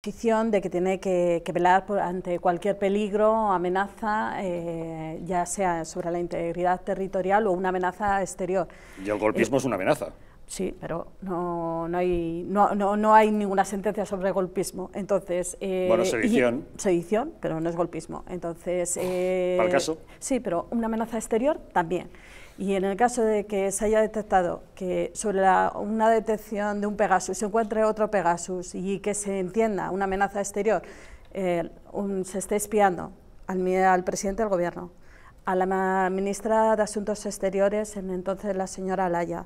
de que tiene que, velar por, ante cualquier peligro o amenaza, eh, ya sea sobre la integridad territorial o una amenaza exterior. Y el golpismo eh, es una amenaza. Sí, pero no, hay, no, no, hay ninguna sentencia sobre golpismo. Entonces, eh, bueno, sedición. sedición, pero no es golpismo. Entonces, eh, ¿Para caso? Sí, pero una amenaza exterior también. Y en el caso de que se haya detectado que sobre una detección de un Pegasus se encuentre otro Pegasus y que se entienda una amenaza exterior, eh, se esté espiando al, al presidente del Gobierno, a la ministra de Asuntos Exteriores, en entonces la señora Alaya,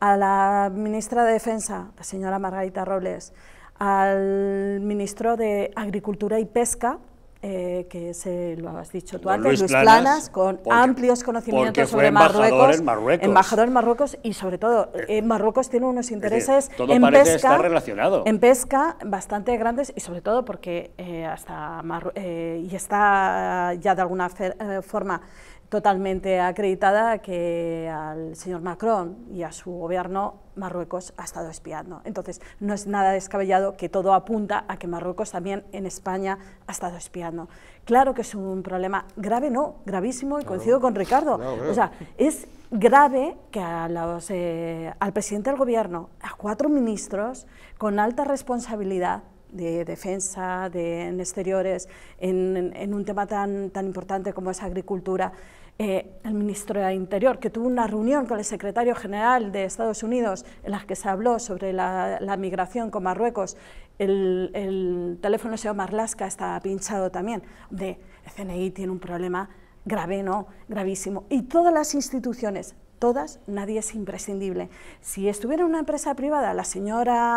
a la ministra de Defensa, la señora Margarita Robles, al ministro de Agricultura y Pesca, eh, que se lo has dicho tú antes, Luis, Planas, con amplios conocimientos sobre Marruecos, Embajador en Marruecos y sobre todo eh, eh, Marruecos tiene unos intereses en pesca, relacionado. en pesca bastante grandes y sobre todo porque hasta y está ya de alguna forma totalmente acreditada que al señor Macron y a su gobierno Marruecos ha estado espiando. Entonces, no es nada descabellado que todo apunta a que Marruecos también en España ha estado espiando. Claro que es un problema grave, no, gravísimo, y coincido con Ricardo. O sea, es grave que a los, eh, al presidente del gobierno, a cuatro ministros con alta responsabilidad, de defensa, de, en exteriores, en, un tema tan, tan importante como es agricultura, eh, el ministro de Interior, que tuvo una reunión con el secretario general de Estados Unidos en la que se habló sobre la, migración con Marruecos, el, el teléfono de Marlasca está pinchado también, de el CNI tiene un problema grave, no, gravísimo, y todas las instituciones, todas, nadie es imprescindible. Si estuviera una empresa privada, la señora...